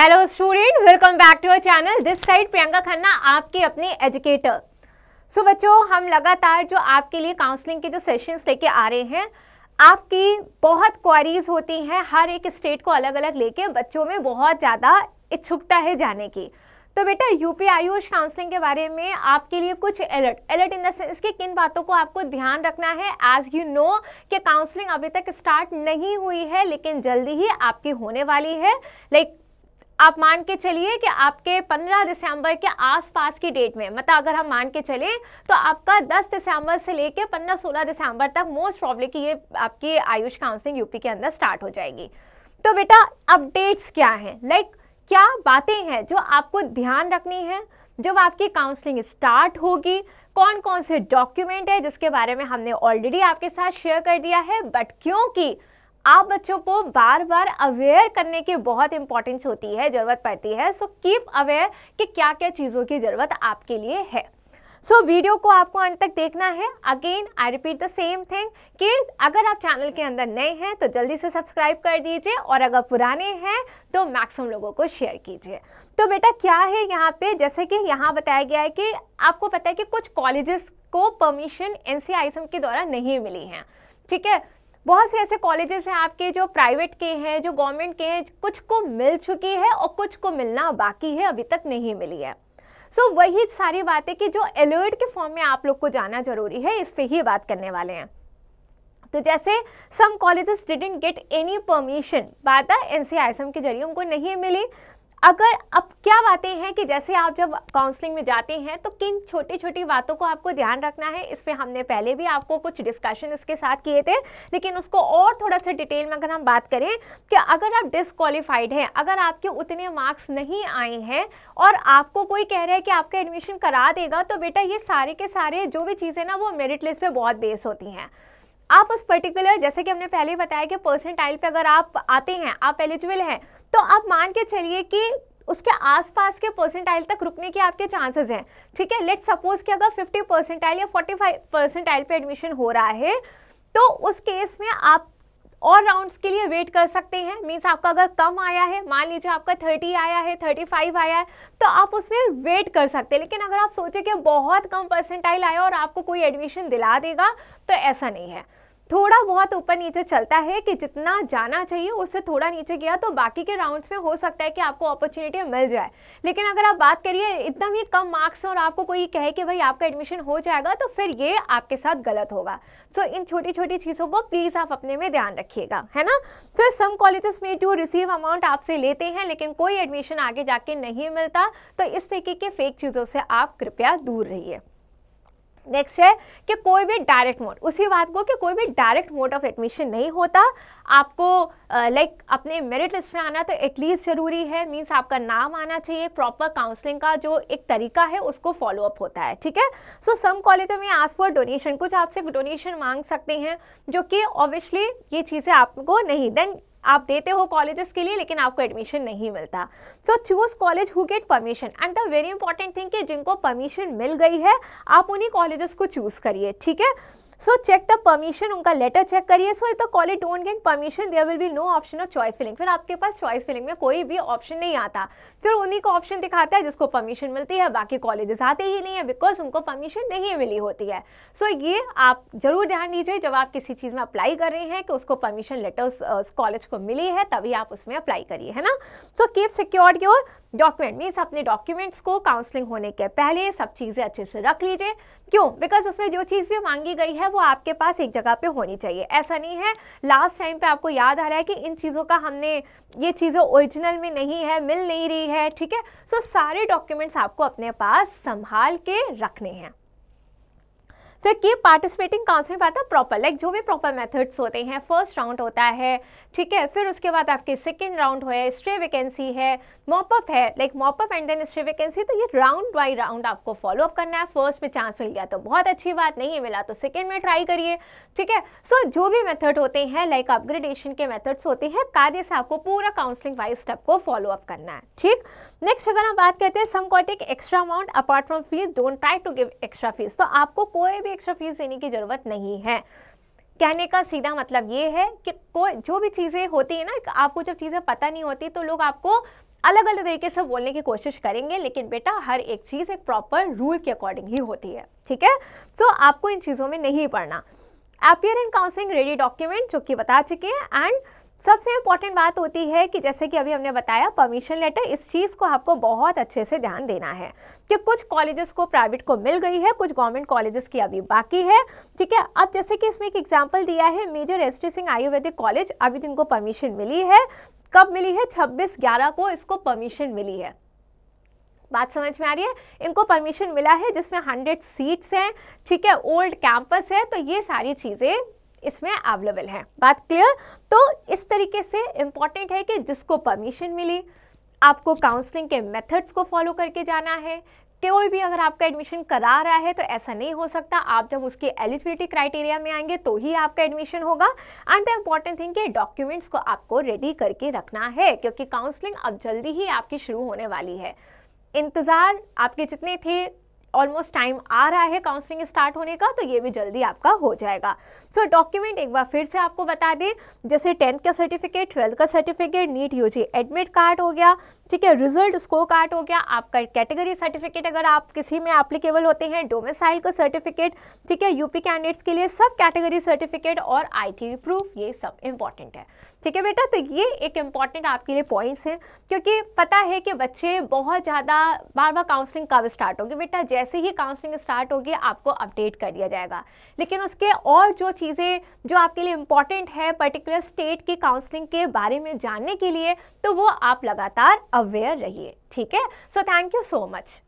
hello student welcome back to our channel this side Priyanka Khanna आपके अपने educator सो बच्चों हम लगातार जो आपके लिए काउंसलिंग के जो सेशंस लेके आ रहे हैं आपकी बहुत क्वारीज होती हैं हर एक स्टेट को अलग अलग लेके बच्चों में बहुत ज़्यादा इच्छुकता है जाने की तो बेटा यूपी आयुष काउंसलिंग के बारे में आपके लिए कुछ alert alert in the sense कि किन बातों को आपको ध्यान रखना है एज यू नो कि काउंसलिंग अभी तक स्टार्ट नहीं हुई है लेकिन जल्दी ही आपकी होने वाली है लाइक like, आप मान के चलिए कि आपके 15 दिसंबर के आसपास की डेट में मतलब अगर हम मान के चले तो आपका 10 दिसंबर से लेकर 15-16 दिसंबर तक मोस्ट प्रॉब्लम की ये आपकी आयुष काउंसलिंग यूपी के अंदर स्टार्ट हो जाएगी तो बेटा अपडेट्स क्या हैं लाइक like, क्या बातें हैं जो आपको ध्यान रखनी है जब आपकी काउंसलिंग स्टार्ट होगी कौन कौन से डॉक्यूमेंट है जिसके बारे में हमने ऑलरेडी आपके साथ शेयर कर दिया है बट क्योंकि आप बच्चों को बार बार अवेयर करने की बहुत इंपॉर्टेंस होती है ज़रूरत पड़ती है सो कीप अवेयर कि क्या क्या चीज़ों की ज़रूरत आपके लिए है सो so, वीडियो को आपको अंत तक देखना है again I repeat the same thing कि अगर आप चैनल के अंदर नए हैं तो जल्दी से सब्सक्राइब कर दीजिए और अगर पुराने हैं तो मैक्सिमम लोगों को शेयर कीजिए तो बेटा क्या है यहाँ पे जैसे कि यहाँ बताया गया है कि आपको पता है कि कुछ कॉलेजेस को परमिशन एन के द्वारा नहीं मिली है ठीक है बहुत से ऐसे कॉलेजेस हैं आपके जो प्राइवेट के हैं जो गवर्नमेंट के हैं कुछ को मिल चुकी है और कुछ को मिलना बाकी है अभी तक नहीं मिली है सो so, वही सारी बातें कि जो अलर्ट के फॉर्म में आप लोग को जाना जरूरी है इस पर ही बात करने वाले हैं तो जैसे some colleges didn't get any permission बात एन के जरिए उनको नहीं मिली अगर अब क्या बातें हैं कि जैसे आप जब काउंसलिंग में जाते हैं तो किन छोटी छोटी बातों को आपको ध्यान रखना है इस पर हमने पहले भी आपको कुछ डिस्कशन इसके साथ किए थे लेकिन उसको और थोड़ा सा डिटेल में अगर हम बात करें कि अगर आप डिसक्वालीफाइड हैं अगर आपके उतने मार्क्स नहीं आए हैं और आपको कोई कह रहा है कि आपका एडमिशन करा देगा तो बेटा ये सारे के सारे जो भी चीज़ें ना वो मेरिट लिस्ट पर बहुत बेस होती हैं आप उस पर्टिकुलर जैसे कि हमने पहले बताया कि परसेंटाइल पे अगर आप आते हैं आप एलिजिबल हैं तो आप मान के चलिए कि उसके आसपास के परसेंटाइल तक रुकने के आपके चांसेस हैं ठीक है लेट सपोज कि अगर 50 परसेंटाइल या 45 परसेंटाइल पे एडमिशन हो रहा है तो उस केस में आप और राउंड्स के लिए वेट कर सकते हैं मीन्स आपका अगर कम आया है मान लीजिए आपका 30 आया है 35 आया है तो आप उसमें वेट कर सकते हैं लेकिन अगर आप सोचें कि बहुत कम परसेंटाइल आया और आपको कोई एडमिशन दिला देगा तो ऐसा नहीं है थोड़ा बहुत ऊपर नीचे चलता है कि जितना जाना चाहिए उससे थोड़ा नीचे गया तो बाकी के राउंड्स में हो सकता है कि आपको अपॉर्चुनिटी मिल जाए लेकिन अगर आप बात करिए एकदम ही कम मार्क्स और आपको कोई कहे कि भाई आपका एडमिशन हो जाएगा तो फिर ये आपके साथ गलत होगा सो so, इन छोटी छोटी चीज़ों को प्लीज़ आप अपने में ध्यान रखिएगा है ना फिर सम कॉलेजेस में जो रिसीव अमाउंट आपसे लेते हैं लेकिन कोई एडमिशन आगे जाके नहीं मिलता तो इस तरीके के फेक चीज़ों से आप कृपया दूर रहिए नेक्स्ट है कि कोई भी डायरेक्ट मोड उसी बात को कि कोई भी डायरेक्ट मोड ऑफ एडमिशन नहीं होता आपको लाइक like, अपने मेरिट लिस्ट में आना तो एटलीस्ट ज़रूरी है मींस आपका नाम आना चाहिए प्रॉपर काउंसलिंग का जो एक तरीका है उसको फॉलो अप होता है ठीक है सो सम कॉलेजों में आज फॉर डोनेशन कुछ आपसे डोनेशन मांग सकते हैं जो कि ऑब्वियसली ये चीज़ें आपको नहीं देन आप देते हो कॉलेजेस के लिए लेकिन आपको एडमिशन नहीं मिलता so choose college who get permission and the very important thing कि जिनको परमिशन मिल गई है आप उन्हीं कॉलेजेस को चूज़ करिए ठीक है सो चेक द परमिशन उनका लेटर चेक करिए so if the college don't get permission there will be no option of choice filling फिर आपके पास चॉइस फिलिंग में कोई भी ऑप्शन नहीं आता फिर उन्हीं को ऑप्शन दिखाता है जिसको परमिशन मिलती है बाकी कॉलेजेस आते ही नहीं है बिकॉज उनको परमिशन नहीं मिली होती है सो so, ये आप जरूर ध्यान दीजिए जब आप किसी चीज़ में अप्लाई कर रहे हैं कि उसको परमिशन लेटर उस कॉलेज को मिली है तभी आप उसमें अप्लाई करिए है ना so keep secured your document means अपने डॉक्यूमेंट्स को काउंसलिंग होने के पहले सब चीज़ें अच्छे से रख लीजिए क्यों बिकॉज उसमें जो चीज़ भी मांगी गई है वो आपके पास एक जगह पे होनी चाहिए ऐसा नहीं है लास्ट टाइम पे आपको याद आ रहा है कि इन चीज़ों का हमने ये चीज़ें ओरिजिनल में नहीं है मिल नहीं रही है ठीक है सो सारे डॉक्यूमेंट्स आपको अपने पास संभाल के रखने हैं फिर की पार्टिसिपेटिंग काउंसलिंग पाता है प्रॉपर लाइक जो भी प्रॉपर मेथड्स होते हैं फर्स्ट राउंड होता है ठीक है फिर उसके बाद आपके सेकेंड राउंड हो स्ट्रे वैकेंसी है मॉपअप है like mop up and then stray vacancy तो ये राउंड बाई राउंड आपको फॉलोअप करना है फर्स्ट में चांस मिल गया तो बहुत अच्छी बात नहीं मिला तो सेकेंड में ट्राई करिए ठीक है सो so, जो भी मेथड होते हैं लाइक अपग्रेडेशन के मेथड्स होते हैं कार्य से आपको पूरा काउंसलिंग वाइज स्टेप को फॉलो अप करना है ठीक नेक्स्ट अगर हम बात करते हैं सम क्वाटिक extra amount apart from fees don't try to give extra fees तो आपको कोई भी भी एक्स्ट्रा फीस देने की ज़रूरत नहीं है कहने का सीधा मतलब ये है कि कोई जो भी चीज़ें होती हैं ना आपको जब चीज़ें पता नहीं होती तो लोग आपको अलग अलग तरीके से बोलने की कोशिश करेंगे लेकिन बेटा हर एक चीज़ एक प्रॉपर रूल के अकॉर्डिंग ही होती है ठीक है सो so, आपको इन चीज़ों में नहीं पढ़ना appear and counselling ready document जो कि बता चुके हैं एंड सबसे इम्पॉर्टेंट बात होती है कि जैसे कि अभी हमने बताया परमिशन लेटर इस चीज़ को आपको बहुत अच्छे से ध्यान देना है कि कुछ कॉलेजेस को प्राइवेट को मिल गई है कुछ गवर्नमेंट कॉलेजेस की अभी बाकी है ठीक है अब जैसे कि इसमें एक एग्जाम्पल दिया है major S Singh Ayurvedic college अभी जिनको परमिशन मिली है कब मिली है छब्बीस ग्यारह को इसको परमिशन मिली है बात समझ में आ रही है इनको परमिशन मिला है जिसमें हंड्रेड सीट्स हैं ठीक है ओल्ड कैंपस है तो ये सारी चीज़ें इसमें अवेलेबल है बात क्लियर तो इस तरीके से इम्पॉर्टेंट है कि जिसको परमिशन मिली आपको काउंसलिंग के मेथड्स को फॉलो करके जाना है कोई भी अगर आपका एडमिशन करा रहा है तो ऐसा नहीं हो सकता आप जब उसके एलिजिबिलिटी क्राइटेरिया में आएंगे तो ही आपका एडमिशन होगा एंड द इम्पॉर्टेंट थिंग कि डॉक्यूमेंट्स को आपको रेडी करके रखना है क्योंकि काउंसलिंग अब जल्दी ही आपकी शुरू होने वाली है इंतज़ार आपके जितने थे ऑलमोस्ट टाइम आ रहा है काउंसलिंग स्टार्ट होने का तो ये भी जल्दी आपका हो जाएगा सो so, डॉक्यूमेंट एक बार फिर से आपको बता दें जैसे टेंथ का सर्टिफिकेट ट्वेल्थ का certificate NEET JEE admit card हो गया ठीक है रिजल्ट स्कोर कार्ड हो गया आपका कैटेगरी सर्टिफिकेट अगर आप किसी में एप्लीकेबल होते हैं डोमिसाइल का सर्टिफिकेट ठीक है यूपी कैंडिडेट्स के लिए सब कैटेगरी सर्टिफिकेट और आई प्रूफ ये सब इंपॉर्टेंट है ठीक है बेटा तो ये एक इम्पॉर्टेंट आपके लिए पॉइंट्स हैं क्योंकि पता है कि बच्चे बहुत ज़्यादा बार बार काउंसलिंग कब स्टार्ट होगी बेटा जैसे जैसे ही काउंसलिंग स्टार्ट होगी आपको अपडेट कर दिया जाएगा लेकिन उसके और जो चीज़ें जो आपके लिए इम्पॉर्टेंट है पर्टिकुलर स्टेट की काउंसलिंग के बारे में जानने के लिए तो वो आप लगातार अवेयर रहिए ठीक है so thank you so much